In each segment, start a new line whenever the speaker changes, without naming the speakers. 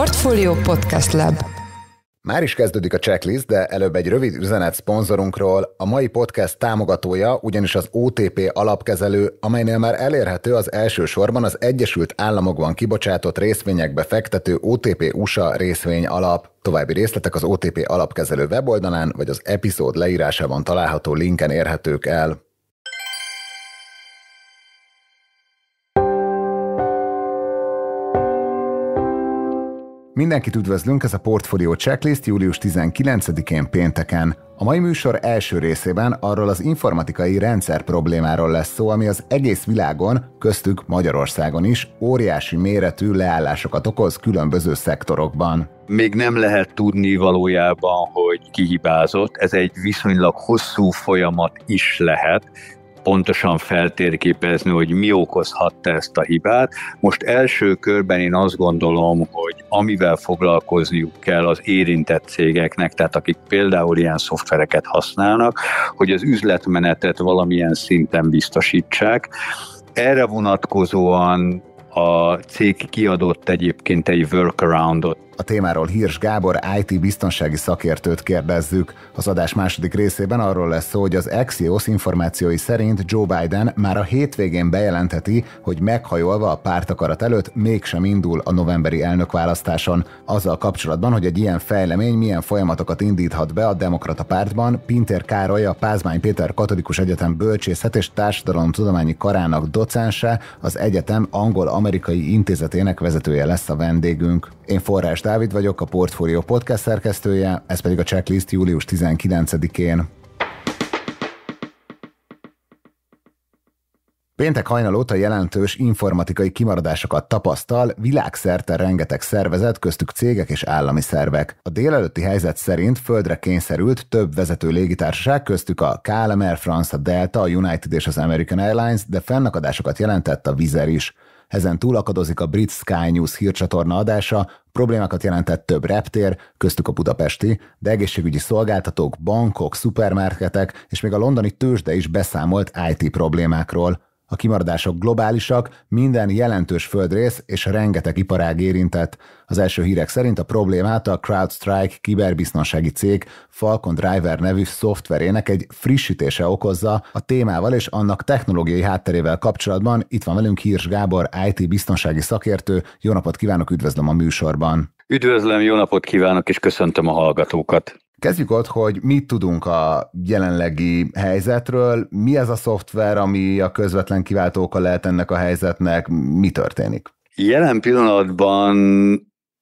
Portfolio Podcast Lab már is kezdődik a checklist, de előbb egy rövid üzenet szponzorunkról. A mai podcast támogatója ugyanis az OTP alapkezelő, amelynél már elérhető az elsősorban az Egyesült Államokban kibocsátott részvényekbe fektető OTP USA részvény alap. További részletek az OTP alapkezelő weboldalán vagy az epizód leírásában található linken érhetők el. Mindenkit üdvözlünk, ez a Portfolio Checklist július 19-én pénteken. A mai műsor első részében arról az informatikai rendszer problémáról lesz szó, ami az egész világon, köztük Magyarországon is óriási méretű leállásokat okoz különböző szektorokban.
Még nem lehet tudni valójában, hogy kihibázott. Ez egy viszonylag hosszú folyamat is lehet, pontosan feltérképezni, hogy mi okozhatta ezt a hibát. Most első körben én azt gondolom, hogy amivel foglalkozniuk kell az érintett cégeknek, tehát akik például ilyen szoftvereket használnak, hogy az üzletmenetet valamilyen szinten biztosítsák. Erre vonatkozóan a cég kiadott egyébként
egy workaroundot a témáról hírs Gábor IT biztonsági szakértőt kérdezzük. Az adás második részében arról lesz szó, hogy az Axios információi szerint Joe Biden már a hétvégén bejelentheti, hogy meghajolva a pártakarat előtt mégsem indul a novemberi elnökválasztáson. Azzal kapcsolatban, hogy egy ilyen fejlemény milyen folyamatokat indíthat be a Demokrata Pártban, Pintér Károly, a Pázmány Péter Katolikus Egyetem Bölcsészet és Társadalomtudományi Karának docense, az egyetem angol-amerikai intézetének vezetője lesz a vendégünk. Én forrás Dávid vagyok, a Portfolio podcast szerkesztője, ez pedig a checklist július 19-én. Péntek hajnal óta jelentős informatikai kimaradásokat tapasztal világszerte rengeteg szervezet, köztük cégek és állami szervek. A délelőtti helyzet szerint földre kényszerült több vezető légitársaság, köztük a KLM, Air France, a Delta, a United és az American Airlines, de fennakadásokat jelentett a Vizer is. Ezen túl akadozik a brit Sky News hírcsatorna adása, problémákat jelentett több reptér, köztük a budapesti, de egészségügyi szolgáltatók, bankok, szupermarketek és még a londoni tőzsde is beszámolt IT problémákról – a kimaradások globálisak, minden jelentős földrész és rengeteg iparág érintett. Az első hírek szerint a problémát a CrowdStrike kiberbiztonsági cég Falcon Driver nevű szoftverének egy frissítése okozza a témával és annak technológiai hátterével kapcsolatban. Itt van velünk Hírs Gábor, IT biztonsági szakértő. Jó napot kívánok, üdvözlöm a műsorban!
Üdvözlöm, jó napot kívánok, és köszöntöm a hallgatókat!
Kezdjük ott, hogy mit tudunk a jelenlegi helyzetről, mi ez a szoftver, ami a közvetlen kiváltóka lehet ennek a helyzetnek, mi történik?
Jelen pillanatban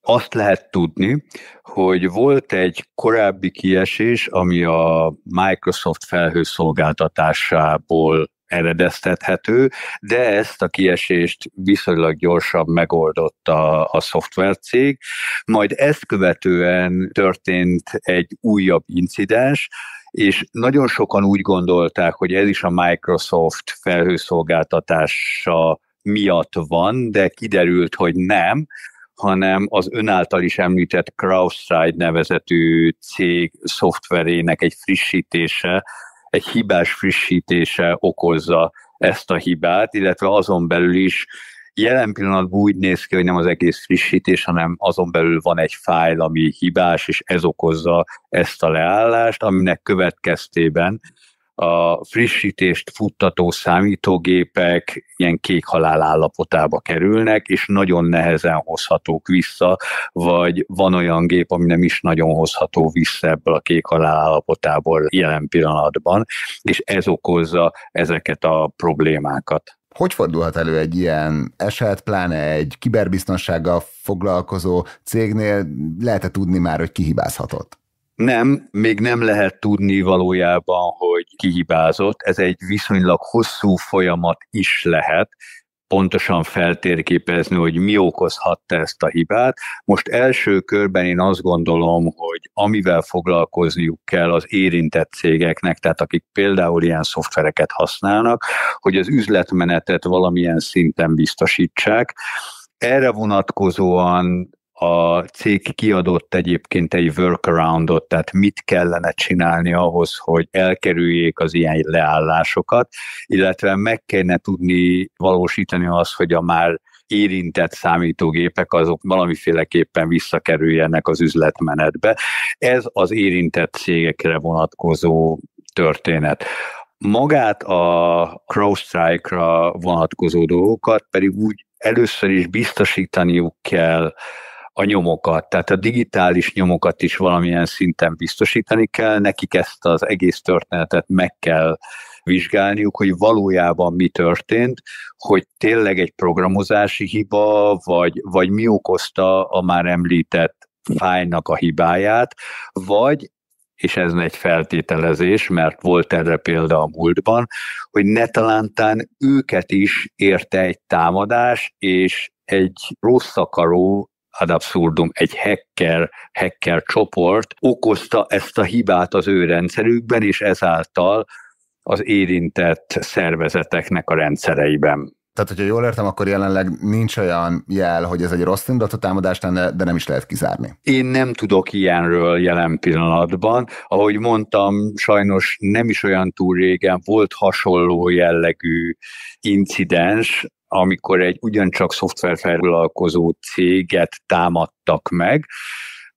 azt lehet tudni, hogy volt egy korábbi kiesés, ami a Microsoft felhőszolgáltatásából eredeztethető, de ezt a kiesést viszonylag gyorsan megoldotta a szoftvercég. Majd ezt követően történt egy újabb incidens, és nagyon sokan úgy gondolták, hogy ez is a Microsoft felhőszolgáltatása miatt van, de kiderült, hogy nem, hanem az önáltal is említett CrowdStrike nevezetű cég szoftverének egy frissítése, egy hibás frissítése okozza ezt a hibát, illetve azon belül is jelen pillanatban úgy néz ki, hogy nem az egész frissítés, hanem azon belül van egy fájl, ami hibás, és ez okozza ezt a leállást, aminek következtében a frissítést futtató számítógépek ilyen kék halál állapotába kerülnek, és nagyon nehezen hozhatók vissza, vagy van olyan gép, ami nem is nagyon hozható vissza ebből a kék halál állapotából jelen pillanatban, és ez okozza ezeket a problémákat.
Hogy fordulhat elő egy ilyen eset, pláne egy kiberbiztonsággal foglalkozó cégnél? Lehet-e tudni már, hogy kihibázhatott?
Nem, még nem lehet tudni valójában, hogy kihibázott. Ez egy viszonylag hosszú folyamat is lehet, pontosan feltérképezni, hogy mi okozhatta ezt a hibát. Most első körben én azt gondolom, hogy amivel foglalkozniuk kell az érintett cégeknek, tehát akik például ilyen szoftvereket használnak, hogy az üzletmenetet valamilyen szinten biztosítsák. Erre vonatkozóan a cég kiadott egyébként egy workaroundot, tehát mit kellene csinálni ahhoz, hogy elkerüljék az ilyen leállásokat, illetve meg kellene tudni valósítani azt, hogy a már érintett számítógépek azok valamiféleképpen visszakerüljenek az üzletmenetbe. Ez az érintett cégekre vonatkozó történet. Magát a CrowdStrike-ra vonatkozó dolgokat pedig úgy először is biztosítaniuk kell a nyomokat, tehát a digitális nyomokat is valamilyen szinten biztosítani kell, nekik ezt az egész történetet meg kell vizsgálniuk, hogy valójában mi történt, hogy tényleg egy programozási hiba, vagy, vagy mi okozta a már említett fájnak a hibáját, vagy és ez egy feltételezés, mert volt erre példa a múltban, hogy ne talántán őket is érte egy támadás, és egy rossz akaró ad absurdum egy hacker, hacker csoport okozta ezt a hibát az ő rendszerükben, és ezáltal az érintett szervezeteknek a
rendszereiben. Tehát, hogyha jól értem, akkor jelenleg nincs olyan jel, hogy ez egy rossz indulatú támadás lenne, de nem is lehet kizárni.
Én nem tudok ilyenről jelen pillanatban. Ahogy mondtam, sajnos nem is olyan túl régen volt hasonló jellegű incidens, amikor egy ugyancsak szoftverfoglalkozó céget támadtak meg,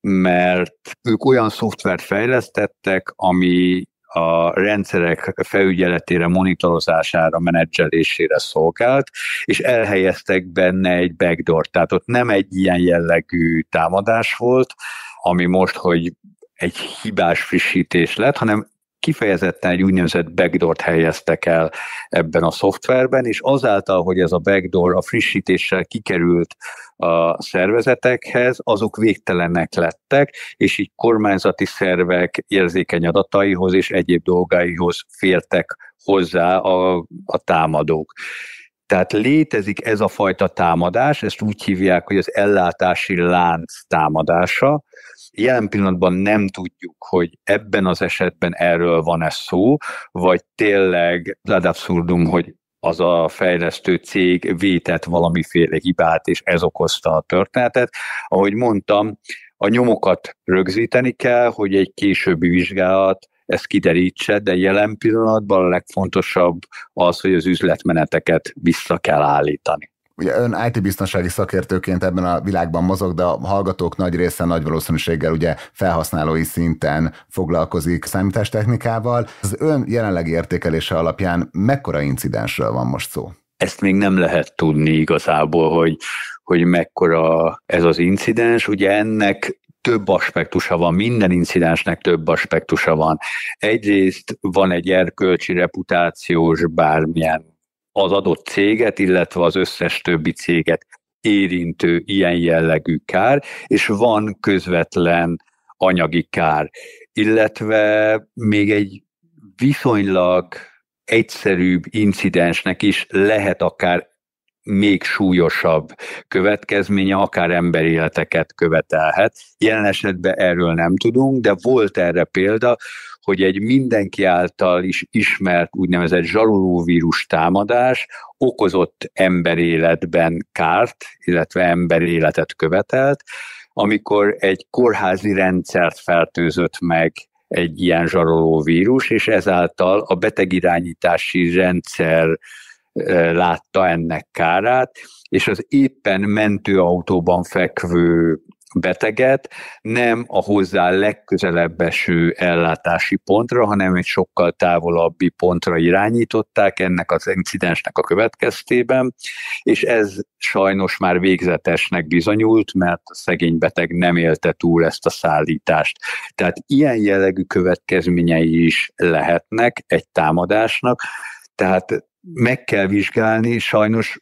mert ők olyan szoftvert fejlesztettek, ami a rendszerek felügyeletére, monitorozására, menedzselésére szolgált, és elhelyeztek benne egy backdoor. Tehát ott nem egy ilyen jellegű támadás volt, ami most, hogy egy hibás frissítés lett, hanem kifejezetten egy úgynevezett backdoor-t helyeztek el ebben a szoftverben, és azáltal, hogy ez a backdoor a frissítéssel kikerült a szervezetekhez, azok végtelenek lettek, és így kormányzati szervek érzékeny adataihoz és egyéb dolgaihoz féltek hozzá a, a támadók. Tehát létezik ez a fajta támadás, ezt úgy hívják, hogy az ellátási lánc támadása, jelen pillanatban nem tudjuk, hogy ebben az esetben erről van-e szó, vagy tényleg ad abszurdum, hogy az a fejlesztő cég vétett valamiféle hibát, és ez okozta a történetet. Ahogy mondtam, a nyomokat rögzíteni kell, hogy egy későbbi vizsgálat ezt kiderítse, de jelen pillanatban a legfontosabb az, hogy az
üzletmeneteket
vissza kell állítani
ugye ön IT-biztonsági szakértőként ebben a világban mozog, de a hallgatók nagy része nagy valószínűséggel ugye felhasználói szinten foglalkozik számítástechnikával. Az ön jelenlegi értékelése alapján mekkora incidensről van most szó?
Ezt még nem lehet tudni igazából, hogy, hogy mekkora ez az incidens. Ugye ennek több aspektusa van, minden incidensnek több aspektusa van. Egyrészt van egy erkölcsi, reputációs, bármilyen az adott céget, illetve az összes többi céget érintő ilyen jellegű kár, és van közvetlen anyagi kár, illetve még egy viszonylag egyszerűbb incidensnek is lehet akár még súlyosabb következménye, akár emberéleteket követelhet. Jelen esetben erről nem tudunk, de volt erre példa, hogy egy mindenki által is ismert úgynevezett zsarolóvírus támadás okozott emberéletben kárt, illetve emberéletet követelt, amikor egy kórházi rendszert fertőzött meg egy ilyen zsarolóvírus, vírus, és ezáltal a betegirányítási rendszer látta ennek kárát, és az éppen mentőautóban fekvő beteget nem a hozzá legközelebb eső ellátási pontra, hanem egy sokkal távolabbi pontra irányították ennek az incidensnek a következtében, és ez sajnos már végzetesnek bizonyult, mert a szegény beteg nem élte túl ezt a szállítást. Tehát ilyen jellegű következményei is lehetnek egy támadásnak, tehát meg kell vizsgálni, sajnos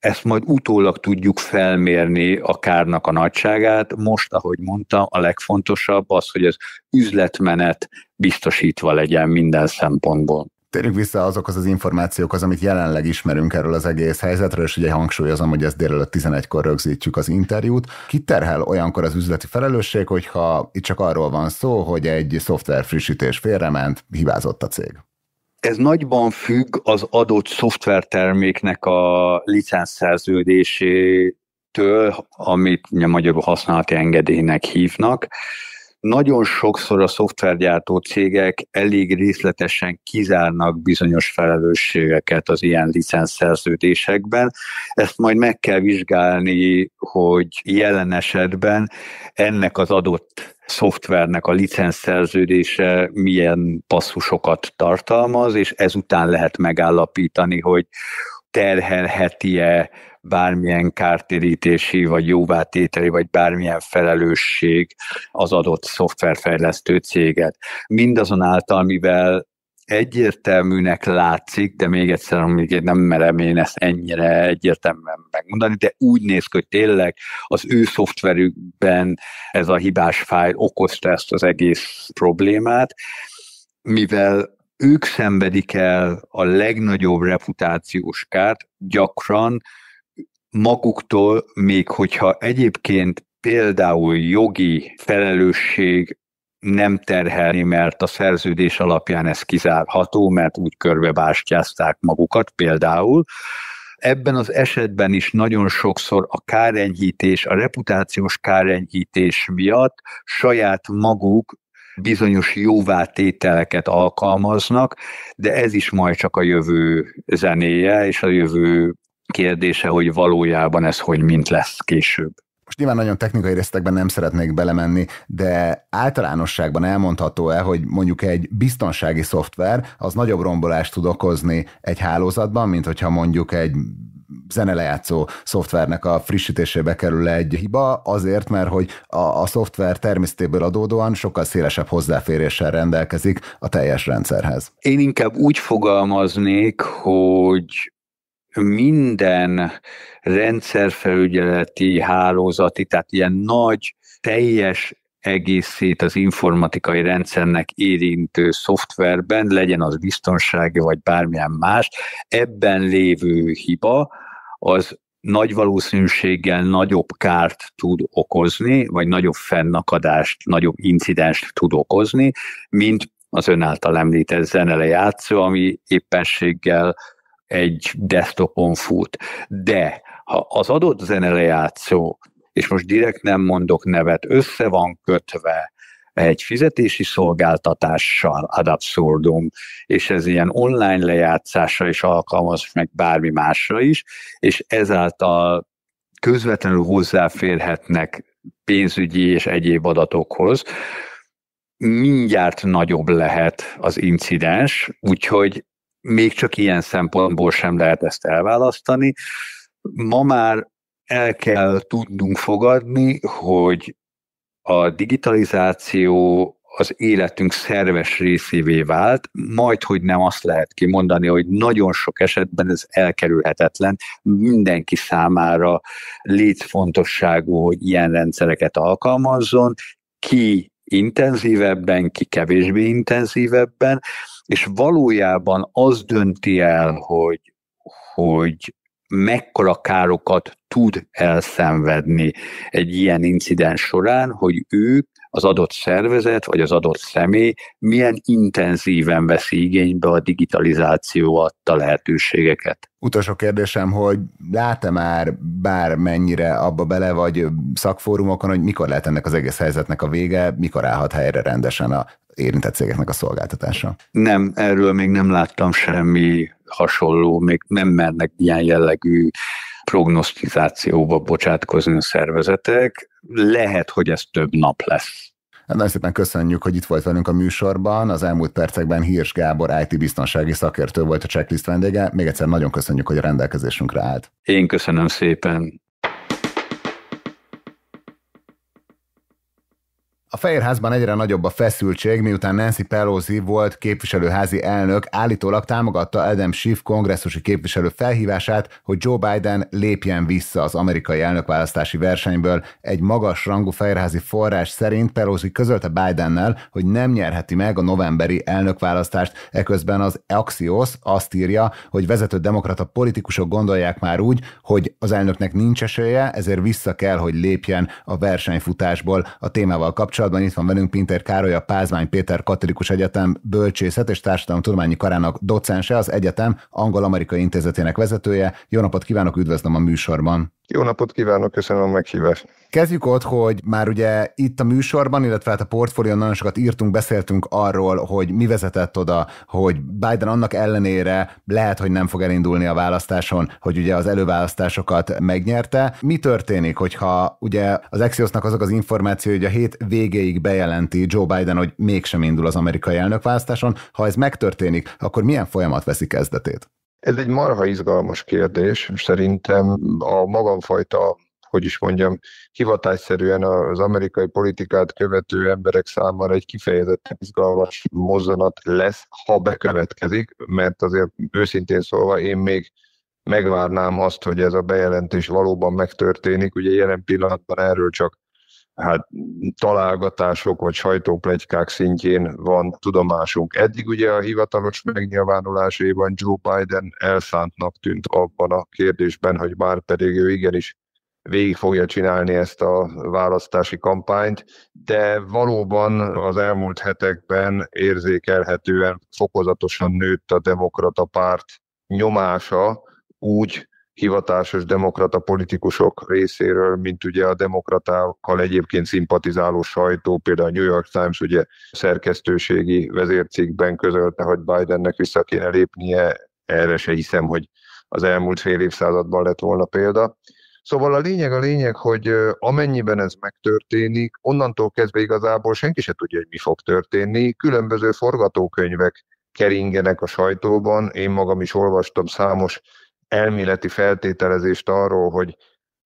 ezt majd utólag tudjuk felmérni a kárnak a nagyságát. Most, ahogy mondtam, a legfontosabb az, hogy az üzletmenet biztosítva legyen minden szempontból.
Térjük vissza azokhoz az információkhoz, amit jelenleg ismerünk erről az egész helyzetről, és ugye hangsúlyozom, hogy ezt délelőtt 11-kor rögzítjük az interjút. terhel olyankor az üzleti felelősség, hogyha itt csak arról van szó, hogy egy szoftver frissítés félrement, hibázott a cég?
Ez nagyban függ az adott szoftverterméknek a licenszerződésétől, amit magyarul használati engedélynek hívnak. Nagyon sokszor a szoftvergyártó cégek elég részletesen kizárnak bizonyos felelősségeket az ilyen licenszerződésekben. Ezt majd meg kell vizsgálni, hogy jelen esetben ennek az adott szoftvernek a licenszerződése milyen passzusokat tartalmaz, és ezután lehet megállapítani, hogy terhelheti-e bármilyen kártérítési, vagy jóvátételi, vagy bármilyen felelősség az adott szoftverfejlesztő céget. Mindazonáltal, mivel egyértelműnek látszik, de még egyszer, még nem merem én ezt ennyire egyértelműen megmondani, de úgy néz ki, hogy tényleg az ő szoftverükben ez a hibás fájl okozta ezt az egész problémát, mivel ők szenvedik el a legnagyobb reputációs kárt, gyakran maguktól, még hogyha egyébként például jogi felelősség nem terhelni, mert a szerződés alapján ez kizárható, mert úgy körbebástyázták magukat például. Ebben az esetben is nagyon sokszor a kárenyhítés, a reputációs kárenyhítés miatt saját maguk bizonyos jóvátételeket alkalmaznak, de ez is majd csak a jövő zenéje és a jövő kérdése, hogy valójában ez hogy mint lesz
később. Most nyilván nagyon technikai részletekben nem szeretnék belemenni, de általánosságban elmondható-e, hogy mondjuk egy biztonsági szoftver az nagyobb rombolást tud okozni egy hálózatban, mint hogyha mondjuk egy zenelejátszó szoftvernek a frissítésébe kerül egy hiba, azért, mert hogy a, a szoftver természetéből adódóan sokkal szélesebb hozzáféréssel rendelkezik a teljes rendszerhez.
Én inkább úgy fogalmaznék, hogy minden rendszerfelügyeleti, hálózati, tehát ilyen nagy, teljes egészét az informatikai rendszernek érintő szoftverben, legyen az biztonsági vagy bármilyen más, ebben lévő hiba, az nagy valószínűséggel nagyobb kárt tud okozni, vagy nagyobb fennakadást, nagyobb incidenst tud okozni, mint az ön által említett játszó, ami éppenséggel egy desktopon fut. De ha az adott zenelejátszó, és most direkt nem mondok nevet, össze van kötve egy fizetési szolgáltatással ad absurdum, és ez ilyen online lejátszásra is alkalmaz, meg bármi másra is, és ezáltal közvetlenül hozzáférhetnek pénzügyi és egyéb adatokhoz, mindjárt nagyobb lehet az incidens, úgyhogy még csak ilyen szempontból sem lehet ezt elválasztani. Ma már el kell tudnunk fogadni, hogy a digitalizáció az életünk szerves részévé vált, majd hogy nem azt lehet kimondani, hogy nagyon sok esetben ez elkerülhetetlen, mindenki számára létfontosságú, hogy ilyen rendszereket alkalmazzon, ki intenzívebben, ki kevésbé intenzívebben, és valójában az dönti el, hogy, hogy mekkora károkat tud elszenvedni egy ilyen incidens során, hogy ők az adott szervezet vagy az adott személy milyen intenzíven veszi igénybe a digitalizáció adta lehetőségeket.
Utolsó kérdésem, hogy lát-e már bármennyire abba bele, vagy szakfórumokon, hogy mikor lehet ennek az egész helyzetnek a vége, mikor állhat helyre rendesen a érintett cégeknek a szolgáltatása?
Nem, erről még nem láttam semmi hasonló, még nem mernek ilyen jellegű prognosztizációba bocsátkozni a szervezetek.
Lehet, hogy ez több nap lesz. Hát nagyon szépen köszönjük, hogy itt volt velünk a műsorban. Az elmúlt percekben Hírs Gábor IT biztonsági szakértő volt a checklist vendége. Még egyszer nagyon köszönjük, hogy a rendelkezésünkre állt.
Én köszönöm szépen.
A Fehérházban egyre nagyobb a feszültség, miután Nancy Pelosi volt képviselőházi elnök állítólag támogatta Adam Schiff kongresszusi képviselő felhívását, hogy Joe Biden lépjen vissza az amerikai elnökválasztási versenyből. Egy magas rangú fehérházi forrás szerint Pelosi közölte Bidennel, hogy nem nyerheti meg a novemberi elnökválasztást. Eközben az Axios azt írja, hogy vezető demokrata politikusok gondolják már úgy, hogy az elnöknek nincs esélye, ezért vissza kell, hogy lépjen a versenyfutásból a témával kapcsolatban kapcsolatban itt van velünk Pinter Károly, a Pázmány Péter Katolikus Egyetem Bölcsészet és Társadalomtudományi Karának docense, az egyetem Angol-Amerikai Intézetének vezetője. Jó napot kívánok, üdvözlöm a műsorban.
Jó napot kívánok, köszönöm a meghívást.
Kezdjük ott, hogy már ugye itt a műsorban, illetve hát a portfólión nagyon sokat írtunk, beszéltünk arról, hogy mi vezetett oda, hogy Biden annak ellenére lehet, hogy nem fog elindulni a választáson, hogy ugye az előválasztásokat megnyerte. Mi történik, hogyha ugye az Axiosnak azok az információ, hogy a hét végéig bejelenti Joe Biden, hogy mégsem indul az amerikai elnökválasztáson, ha ez megtörténik, akkor milyen folyamat veszi kezdetét?
Ez egy marha izgalmas kérdés. Szerintem a magamfajta hogy is mondjam, hivatásszerűen az amerikai politikát követő emberek számára egy kifejezetten izgalmas mozzanat lesz, ha bekövetkezik, mert azért őszintén szólva én még megvárnám azt, hogy ez a bejelentés valóban megtörténik. Ugye jelen pillanatban erről csak hát találgatások vagy sajtóplegykák szintjén van tudomásunk. Eddig ugye a hivatalos megnyilvánulásaiban Joe Biden elszántnak tűnt abban a kérdésben, hogy már pedig ő igenis végig fogja csinálni ezt a választási kampányt, de valóban az elmúlt hetekben érzékelhetően fokozatosan nőtt a demokrata párt nyomása úgy hivatásos demokrata politikusok részéről, mint ugye a demokratákkal egyébként szimpatizáló sajtó, például a New York Times ugye szerkesztőségi vezércikben közölte, hogy Bidennek vissza kéne lépnie, erre se hiszem, hogy az elmúlt fél évszázadban lett volna példa. Szóval a lényeg a lényeg, hogy amennyiben ez megtörténik, onnantól kezdve igazából senki se tudja, hogy mi fog történni. Különböző forgatókönyvek keringenek a sajtóban. Én magam is olvastam számos elméleti feltételezést arról, hogy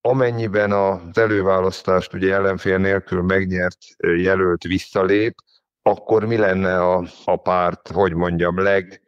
amennyiben az előválasztást ugye ellenfél nélkül megnyert jelölt visszalép, akkor mi lenne a, a párt, hogy mondjam, leg,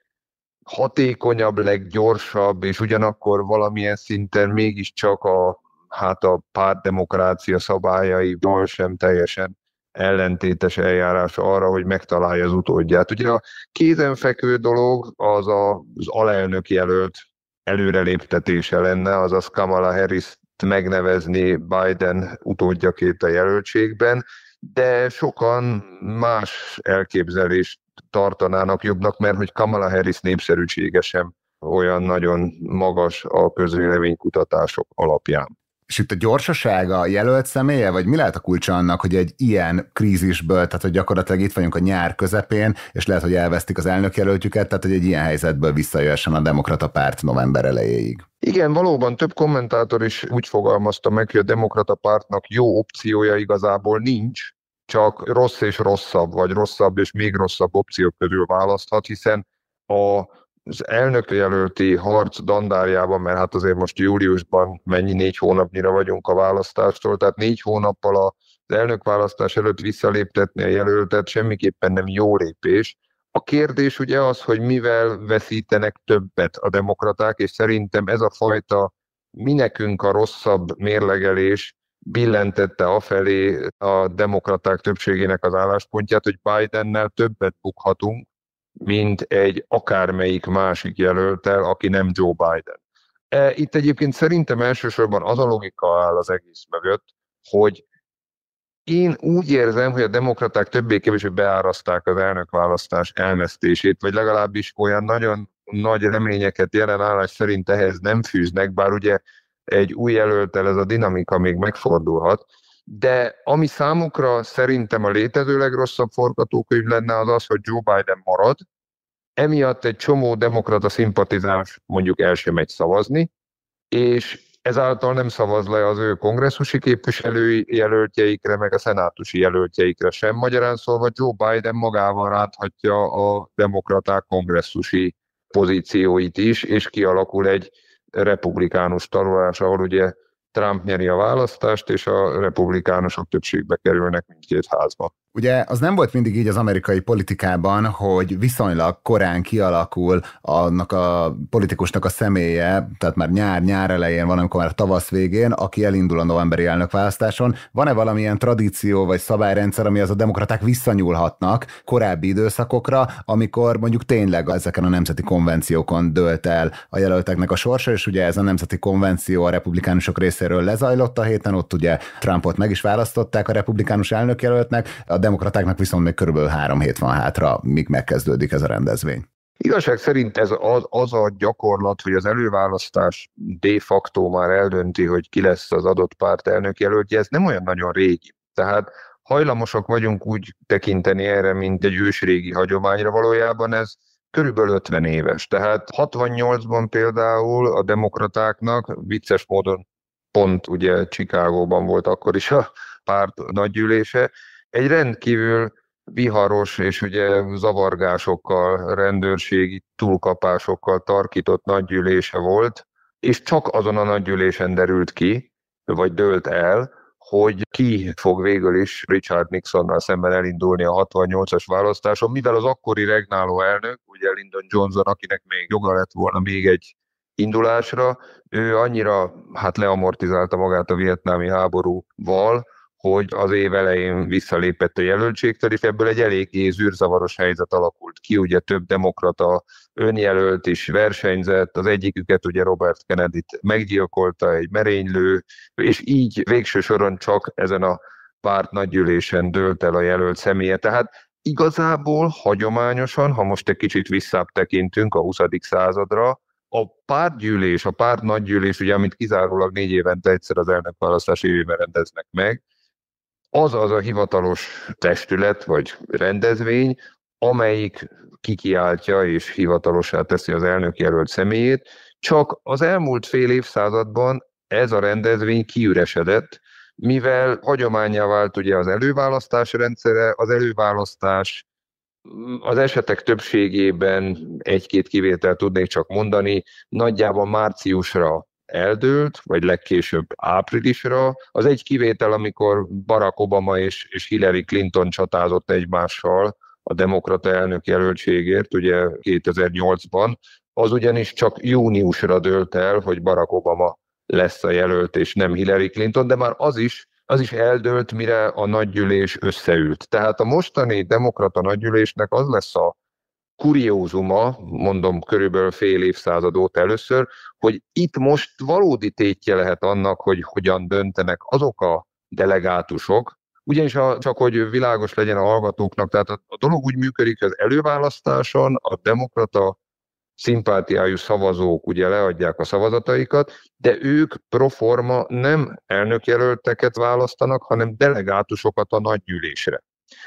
hatékonyabb, leggyorsabb, és ugyanakkor valamilyen szinten mégiscsak a, hát a pártdemokrácia szabályaival sem teljesen ellentétes eljárás arra, hogy megtalálja az utódját. Ugye a kézenfekvő dolog az a, az alelnök jelölt előreléptetése lenne, azaz Kamala harris megnevezni Biden utódjaként a jelöltségben, de sokan más elképzelést tartanának jobbnak, mert hogy Kamala Harris népszerűsége sem olyan nagyon magas a
közvéleménykutatások alapján. És itt a gyorsasága a jelölt személye, vagy mi lehet a kulcsa annak, hogy egy ilyen krízisből, tehát hogy gyakorlatilag itt vagyunk a nyár közepén, és lehet, hogy elvesztik az jelöltjüket, tehát hogy egy ilyen helyzetből visszajöhessen a demokrata párt november elejéig.
Igen, valóban több kommentátor is úgy fogalmazta meg, hogy a demokrata pártnak jó opciója igazából nincs, csak rossz és rosszabb, vagy rosszabb és még rosszabb opciók közül választhat, hiszen a az jelölti harc dandárjában, mert hát azért most júliusban mennyi négy hónapnyira vagyunk a választástól, tehát négy hónappal az választás előtt visszaléptetni a jelöltet semmiképpen nem jó lépés. A kérdés ugye az, hogy mivel veszítenek többet a demokraták, és szerintem ez a fajta mi nekünk a rosszabb mérlegelés billentette afelé a demokraták többségének az álláspontját, hogy Bidennel többet bukhatunk, mint egy akármelyik másik jelöltel, aki nem Joe Biden. E, itt egyébként szerintem elsősorban az a logika áll az egész mögött, hogy én úgy érzem, hogy a demokraták többé-kevésbé beáraszták az elnökválasztás elmesztését, vagy legalábbis olyan nagyon nagy reményeket jelen állás szerint ehhez nem fűznek, bár ugye egy új jelöltel ez a dinamika még megfordulhat, de ami számukra szerintem a létező legrosszabb forgatókönyv lenne az az, hogy Joe Biden marad, emiatt egy csomó demokrata szimpatizás mondjuk el sem megy szavazni, és ezáltal nem szavaz le az ő kongresszusi képviselői jelöltjeikre, meg a szenátusi jelöltjeikre sem. Magyarán szólva Joe Biden magával ráthatja a demokraták kongresszusi pozícióit is, és kialakul egy republikánus tanulás, ahol ugye Trump nyeri a választást, és a republikánusok többségbe kerülnek mindkét házba.
Ugye az nem volt mindig így az amerikai politikában, hogy viszonylag korán kialakul annak a politikusnak a személye, tehát már nyár-nyár elején van, amikor már tavasz végén, aki elindul a novemberi elnökválasztáson. Van-e valamilyen tradíció vagy szabályrendszer, ami az a demokraták visszanyúlhatnak korábbi időszakokra, amikor mondjuk tényleg ezeken a nemzeti konvenciókon dölt el a jelölteknek a sorsa, és ugye ez a nemzeti konvenció a republikánusok részéről részéről lezajlott a héten, ott ugye Trumpot meg is választották a republikánus elnökjelöltnek, a demokratáknak viszont még körülbelül három hét van hátra, míg megkezdődik ez a rendezvény.
Igazság szerint ez az, az a gyakorlat, hogy az előválasztás de facto már eldönti, hogy ki lesz az adott párt elnökjelöltje, ez nem olyan nagyon régi. Tehát hajlamosak vagyunk úgy tekinteni erre, mint egy ősrégi hagyományra valójában ez körülbelül 50 éves. Tehát 68-ban például a demokratáknak vicces módon pont ugye Csikágóban volt akkor is a párt nagygyűlése, egy rendkívül viharos és ugye zavargásokkal, rendőrségi túlkapásokkal tarkított nagygyűlése volt, és csak azon a nagygyűlésen derült ki, vagy dőlt el, hogy ki fog végül is Richard Nixonnal szemben elindulni a 68-as választáson, mivel az akkori regnáló elnök, ugye Lyndon Johnson, akinek még joga lett volna még egy indulásra. Ő annyira hát leamortizálta magát a vietnámi háborúval, hogy az év elején visszalépett a jelöltségtől, és ebből egy eléggé zűrzavaros helyzet alakult ki. Ugye több demokrata önjelölt is versenyzett, az egyiküket ugye Robert kennedy meggyilkolta egy merénylő, és így végső soron csak ezen a párt nagygyűlésen dőlt el a jelölt személye. Tehát igazából hagyományosan, ha most egy kicsit visszább tekintünk a 20. századra, a pártgyűlés, a párt nagygyűlés, ugye, amit kizárólag négy évente egyszer az elnökválasztás évében rendeznek meg, az az a hivatalos testület vagy rendezvény, amelyik kikiáltja és hivatalosá teszi az elnök jelölt személyét, csak az elmúlt fél évszázadban ez a rendezvény kiüresedett, mivel hagyományá vált ugye az előválasztás rendszere, az előválasztás az esetek többségében egy-két kivételt tudnék csak mondani, nagyjából márciusra eldőlt, vagy legkésőbb áprilisra. Az egy kivétel, amikor Barack Obama és, és Hillary Clinton csatázott egymással a demokrata elnök jelöltségért, ugye 2008-ban, az ugyanis csak júniusra dőlt el, hogy Barack Obama lesz a jelölt, és nem Hillary Clinton, de már az is az is eldőlt, mire a nagygyűlés összeült. Tehát a mostani demokrata nagygyűlésnek az lesz a kuriózuma, mondom körülbelül fél évszázad óta először, hogy itt most valódi tétje lehet annak, hogy hogyan döntenek azok a delegátusok, ugyanis a, csak hogy világos legyen a hallgatóknak, tehát a, a dolog úgy működik, hogy az előválasztáson a demokrata szimpátiájú szavazók ugye leadják a szavazataikat, de ők proforma nem elnökjelölteket választanak, hanem delegátusokat a nagygyűlésre.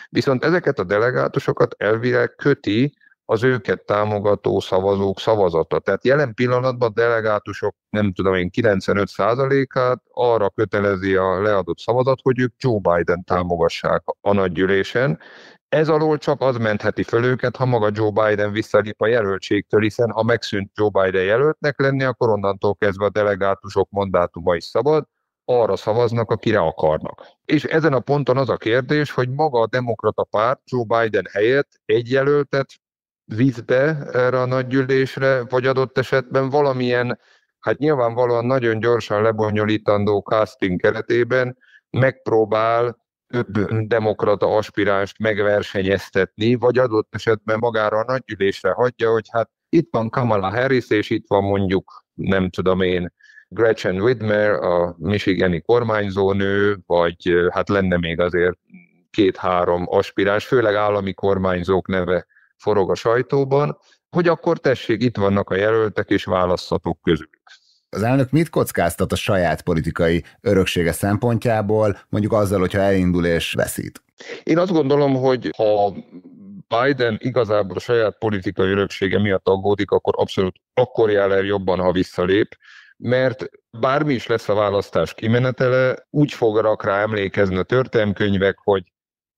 Viszont ezeket a delegátusokat elvileg köti az őket támogató szavazók szavazata. Tehát jelen pillanatban a delegátusok, nem tudom én, 95%-át arra kötelezi a leadott szavazat, hogy ők Joe Biden támogassák a nagygyűlésen, ez alól csak az mentheti föl őket, ha maga Joe Biden visszalép a jelöltségtől, hiszen ha megszűnt Joe Biden jelöltnek lenni, akkor onnantól kezdve a delegátusok mandátuma is szabad, arra szavaznak, akire akarnak. És ezen a ponton az a kérdés, hogy maga a demokrata párt Joe Biden helyett egy jelöltet visz be erre a nagygyűlésre, vagy adott esetben valamilyen, hát nyilvánvalóan nagyon gyorsan lebonyolítandó casting keretében megpróbál több demokrata aspiránst megversenyeztetni, vagy adott esetben magára a nagygyűlésre hagyja, hogy hát itt van Kamala Harris, és itt van mondjuk, nem tudom én, Gretchen Whitmer, a Michigani kormányzónő, vagy hát lenne még azért két-három aspiráns, főleg állami kormányzók neve forog a sajtóban, hogy akkor tessék, itt vannak a jelöltek, és választhatok közülük.
Az elnök mit kockáztat a saját politikai öröksége szempontjából, mondjuk azzal, hogyha elindul és veszít?
Én azt gondolom, hogy ha Biden igazából a saját politikai öröksége miatt aggódik, akkor abszolút akkor jár el jobban, ha visszalép, mert bármi is lesz a választás kimenetele, úgy fog rá emlékezni a történelmkönyvek, hogy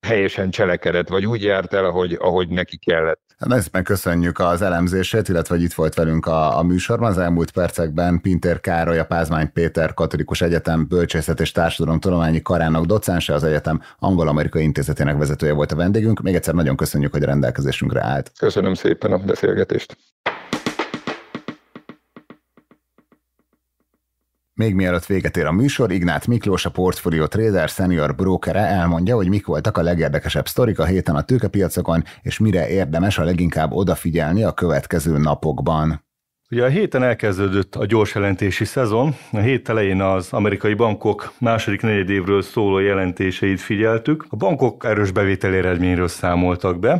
helyesen cselekedett, vagy úgy járt el, ahogy, ahogy neki kellett.
Nagyon szépen köszönjük az elemzését, illetve hogy itt volt velünk a, a műsorban. Az elmúlt percekben Pintér Károly, a Pázmány Péter Katolikus Egyetem Bölcsészet és Tudományi Karának docense, az egyetem angol-amerikai intézetének vezetője volt a vendégünk. Még egyszer nagyon köszönjük, hogy a rendelkezésünkre állt. Köszönöm
szépen a beszélgetést.
Még mielőtt véget ér a műsor, Ignát Miklós, a Portfolio Trader senior brokere elmondja, hogy mik voltak a legérdekesebb sztorik a héten a tőkepiacokon, és mire érdemes a leginkább odafigyelni a következő napokban.
Ugye a héten elkezdődött a gyors jelentési szezon. A hét elején az amerikai bankok második évről szóló jelentéseit figyeltük. A bankok erős bevételi eredményről számoltak be.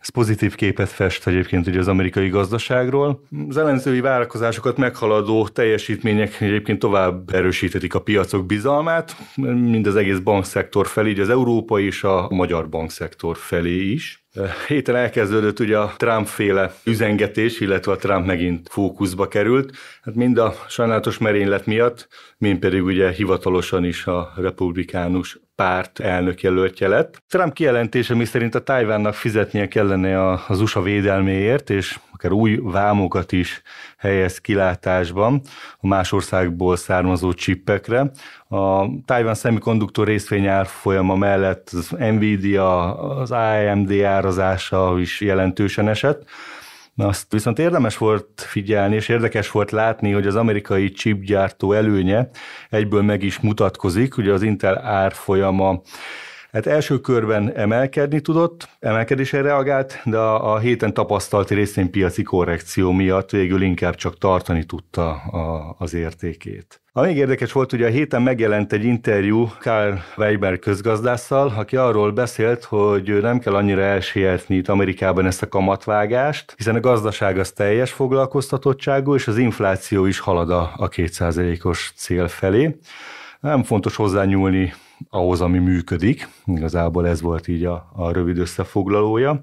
Ez pozitív képet fest egyébként ugye az amerikai gazdaságról. Az ellenzői várakozásokat meghaladó teljesítmények egyébként tovább erősítetik a piacok bizalmát, mind az egész bankszektor felé, így az európai és a magyar bankszektor felé is. Héten elkezdődött ugye a Trump-féle üzengetés, illetve a Trump megint fókuszba került. Hát mind a sajnálatos merénylet miatt, mind pedig ugye hivatalosan is a republikánus párt elnök jelöltje lett. Trump kijelentése, mi szerint a Tajvánnak fizetnie kellene az USA védelméért, és akár új vámokat is helyez kilátásban a más országból származó csippekre. A Taiwan Semiconductor részvény árfolyama mellett az Nvidia, az AMD árazása is jelentősen esett. Na azt viszont érdemes volt figyelni, és érdekes volt látni, hogy az amerikai chipgyártó előnye egyből meg is mutatkozik, ugye az Intel árfolyama Hát első körben emelkedni tudott, emelkedésre reagált, de a, a héten tapasztalt részén piaci korrekció miatt végül inkább csak tartani tudta a, az értékét még érdekes volt, hogy a héten megjelent egy interjú Karl Weiber közgazdásszal, aki arról beszélt, hogy nem kell annyira elsietni itt Amerikában ezt a kamatvágást, hiszen a gazdaság az teljes foglalkoztatottságú, és az infláció is halad a, 200 2%-os cél felé. Nem fontos hozzányúlni ahhoz, ami működik. Igazából ez volt így a, a rövid összefoglalója.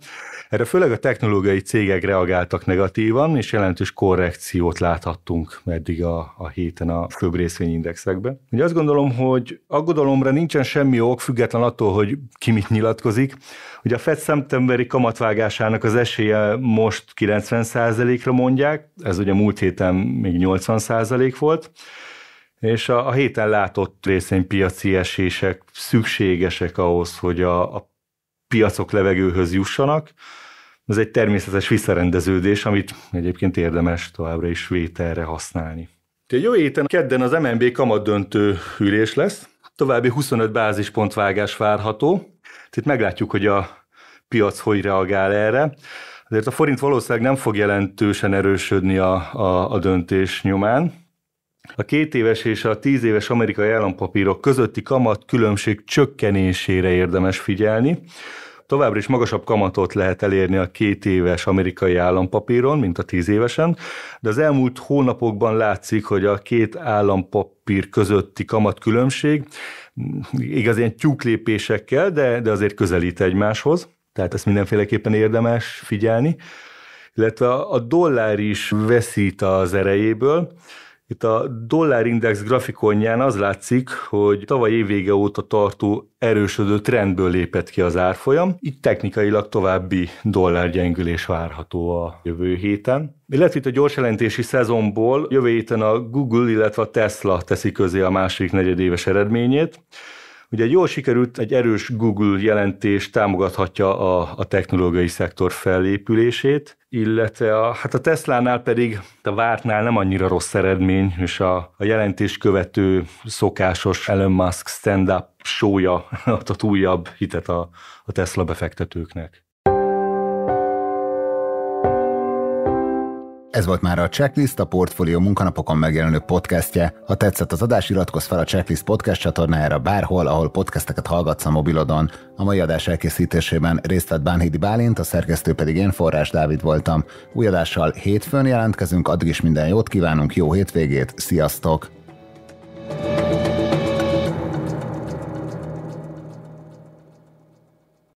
Erre főleg a technológiai cégek reagáltak negatívan, és jelentős korrekciót láthattunk eddig a, a héten a főbb részvényindexekben. Ugye azt gondolom, hogy aggodalomra nincsen semmi ok, független attól, hogy ki mit nyilatkozik. Ugye a FED szeptemberi kamatvágásának az esélye most 90%-ra mondják, ez ugye múlt héten még 80% volt, és a, a héten látott részvénypiaci esések szükségesek ahhoz, hogy a, a piacok levegőhöz jussanak. Ez egy természetes visszarendeződés, amit egyébként érdemes továbbra is vételre használni. Jó héten kedden az MNB kamadöntő ülés lesz, további 25 bázispont vágás várható. Itt meglátjuk, hogy a piac hogy reagál erre. Azért a forint valószínűleg nem fog jelentősen erősödni a, a, a döntés nyomán, a két éves és a tíz éves amerikai állampapírok közötti kamat különbség csökkenésére érdemes figyelni. Továbbra is magasabb kamatot lehet elérni a két éves amerikai állampapíron, mint a tíz évesen, de az elmúlt hónapokban látszik, hogy a két állampapír közötti kamat különbség igaz ilyen tyúklépésekkel, de, de azért közelít egymáshoz, tehát ezt mindenféleképpen érdemes figyelni, illetve a dollár is veszít az erejéből, itt a dollárindex grafikonján az látszik, hogy tavaly évvége óta tartó erősödő trendből lépett ki az árfolyam, Itt technikailag további dollárgyengülés várható a jövő héten. Illetve itt a gyors jelentési szezonból jövő héten a Google, illetve a Tesla teszi közé a második negyedéves eredményét. Ugye jól sikerült, egy erős Google jelentés támogathatja a, a technológiai szektor fellépülését, illetve a, hát a Teslánál pedig a vártnál nem annyira rossz eredmény, és a, a jelentés követő szokásos Elon Musk stand-up showja adott újabb hitet a, a Tesla befektetőknek.
Ez volt már a Checklist, a Portfolio munkanapokon megjelenő podcastje. Ha tetszett az adás, iratkozz fel a Checklist podcast csatornájára bárhol, ahol podcasteket hallgatsz a mobilodon. A mai adás elkészítésében részt vett Bánhidi Bálint, a szerkesztő pedig én, Forrás Dávid voltam. Új adással hétfőn jelentkezünk, addig is minden jót kívánunk, jó hétvégét, sziasztok!
thank you